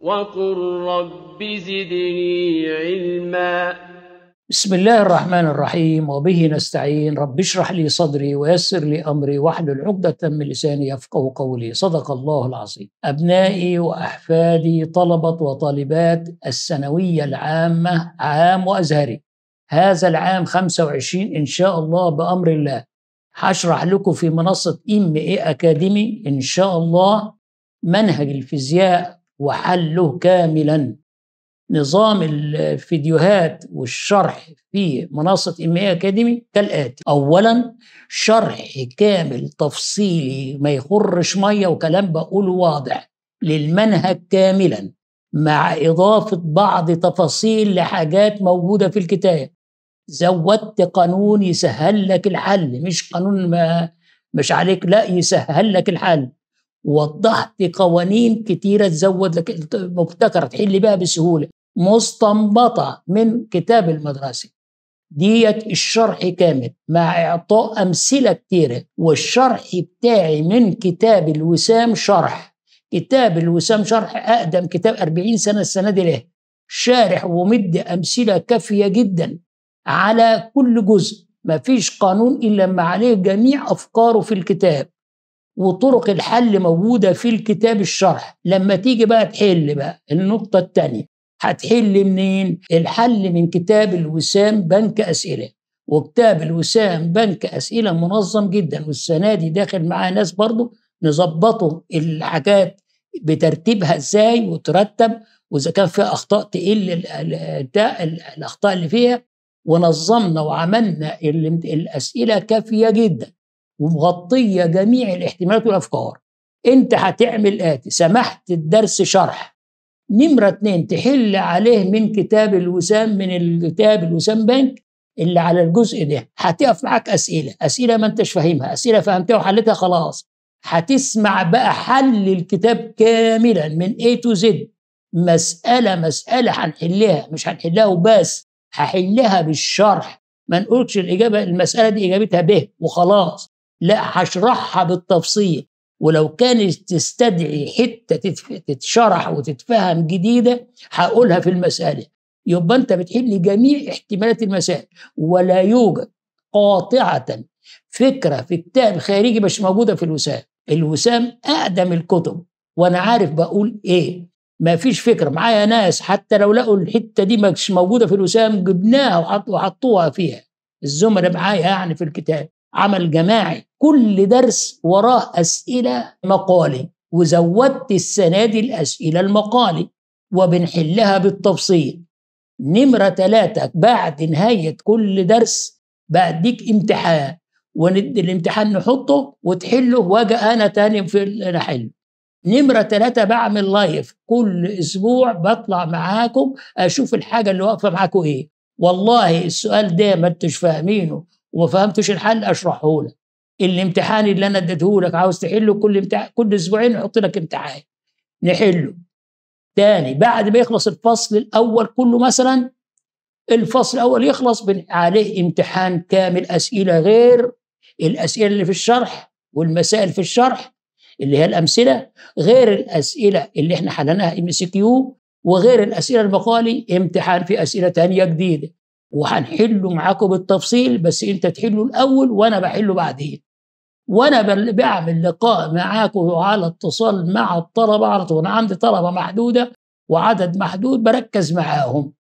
وقل رب زدني علما بسم الله الرحمن الرحيم وبه نستعين رب اشرح لي صدري ويسر لي امري واحلل عقدة من لساني يفقه قولي صدق الله العظيم. ابنائي واحفادي طلبة وطالبات الثانوية العامة عام وازهري. هذا العام 25 ان شاء الله بامر الله. هشرح لكم في منصة ام اي اكاديمي ان شاء الله منهج الفيزياء وحله كاملا نظام الفيديوهات والشرح في منصة ام اكاديمي كالآتي أولا شرح كامل تفصيلي ما يخرش مية وكلام بقوله واضح للمنهج كاملا مع إضافة بعض تفاصيل لحاجات موجودة في الكتاب زودت قانون يسهل لك الحل مش قانون ما مش عليك لا يسهل لك الحل وضحت قوانين كتيرة تزود لك مبتكرة تحل بها بسهولة مستنبطة من كتاب المدرسة ديت الشرح كامل مع إعطاء أمثلة كتيرة والشرح بتاعي من كتاب الوسام شرح كتاب الوسام شرح أقدم كتاب 40 سنة السنة دي له شارح ومد أمثلة كافية جدا على كل جزء مفيش قانون إلا ما عليه جميع أفكاره في الكتاب وطرق الحل موجودة في الكتاب الشرح لما تيجي بقى تحل بقى النقطة الثانية هتحل منين الحل من كتاب الوسام بنك أسئلة وكتاب الوسام بنك أسئلة منظم جدا والسنة دي داخل معاه ناس برضو نظبطوا الحاجات بترتيبها ازاي وترتب واذا كان فيها اخطاء تقل الاخطاء اللي فيها ونظمنا وعملنا الاسئله كافيه جدا ومغطيه جميع الاحتمالات والافكار انت هتعمل اتي سمحت الدرس شرح نمرة اتنين تحل عليه من كتاب الوسام من الكتاب الوسام بنك اللي على الجزء ده هتقف معاك أسئلة أسئلة ما أنتش فاهمها أسئلة فهمتها وحلتها خلاص هتسمع بقى حل الكتاب كاملا من A to Z مسألة مسألة هنحلها مش هنحلها وبس هحلها بالشرح ما نقولش الإجابة المسألة دي إجابتها ب وخلاص لا هشرحها بالتفصيل ولو كانت تستدعي حته تتشرح وتتفهم جديده هقولها في المساله يبقى انت بتحل جميع احتمالات المسائل ولا يوجد قاطعه فكره في كتاب خارجي مش موجوده في الوسام الوسام اقدم الكتب وانا عارف بقول ايه ما فيش فكره معايا ناس حتى لو لقوا الحته دي مش موجوده في الوسام جبناها وحطوها فيها الزملاء معايا يعني في الكتاب عمل جماعي كل درس وراه أسئلة مقالي وزودت السنة دي الأسئلة المقالي وبنحلها بالتفصيل نمرة ثلاثة بعد نهاية كل درس بعديك امتحان وندي الامتحان نحطه وتحله واجي انا تاني في نحله نمرة ثلاثة بعمل لايف كل أسبوع بطلع معاكم أشوف الحاجة اللي واقفة معاكم إيه والله السؤال ده ما أنتوش فاهمينه وما فهمتوش الحل أشرحه لك الامتحان اللي انا اديته لك عاوز تحله كل امتحان كل اسبوعين نحط لك امتحان نحله تاني بعد ما يخلص الفصل الاول كله مثلا الفصل الاول يخلص عليه امتحان كامل اسئله غير الاسئله اللي في الشرح والمسائل في الشرح اللي هي الامثله غير الاسئله اللي احنا حللناها ام سي كيو وغير الاسئله المقالي امتحان في اسئله ثانيه جديده وهنحله معاكم بالتفصيل بس انت تحله الاول وانا بحله بعدين وانا بعمل لقاء معاكم على اتصال مع الطلبه على طول عندي طلبه محدوده وعدد محدود بركز معاهم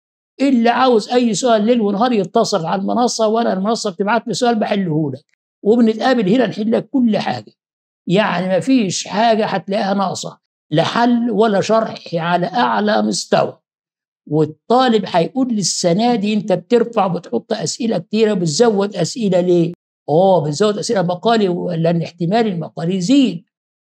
اللي عاوز اي سؤال ليل ونهار يتصل على المنصه وانا المنصه بتبعت لي سؤال بحله لك وبنتقابل هنا نحل لك كل حاجه يعني ما فيش حاجه هتلاقيها ناقصه لا حل ولا شرح على اعلى مستوى والطالب هيقول لي السنه دي انت بترفع بتحط اسئله كتيره بتزود اسئله ليه اه بنزود اسئله مقالي لان احتمال المقال يزيد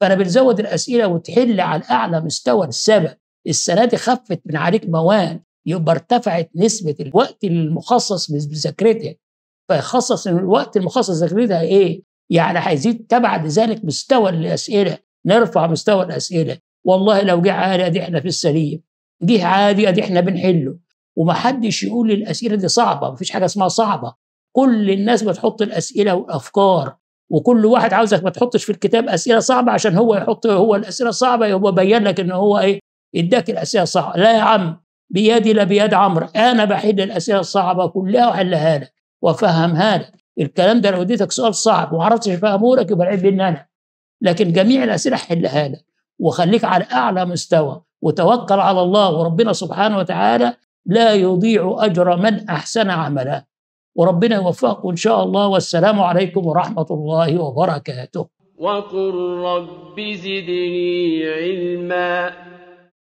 فانا بنزود الاسئله وتحل على اعلى مستوى السبب السنه دي خفت من عليك مواد يبقى ارتفعت نسبه الوقت المخصص لمذاكرتها فيخصص الوقت المخصص لذاكرتها ايه؟ يعني هيزيد تبع لذلك مستوى الاسئله نرفع مستوى الاسئله والله لو جه عالي ادي احنا في السليم جه عادي ادي احنا بنحله ومحدش يقول لي الاسئله دي صعبه مفيش حاجه اسمها صعبه كل الناس بتحط الاسئله والافكار وكل واحد عاوزك ما تحطش في الكتاب اسئله صعبه عشان هو يحط هو الاسئله الصعبه يبقى بين لك ان هو ايه اداك الاسئله الصعبه لا يا عم بيدي لا بيد عمرو انا بحل الاسئله الصعبه كلها واحلها لك وافهمها لك الكلام ده لو اديتك سؤال صعب وما عرفتش افهمه لك يبقى العيب انا لكن جميع الاسئله حلها لك وخليك على اعلى مستوى وتوكل على الله وربنا سبحانه وتعالى لا يضيع اجر من احسن عملا وربنا يوفقكم إن شاء الله والسلام عليكم ورحمة الله وبركاته وقل رب زدني علما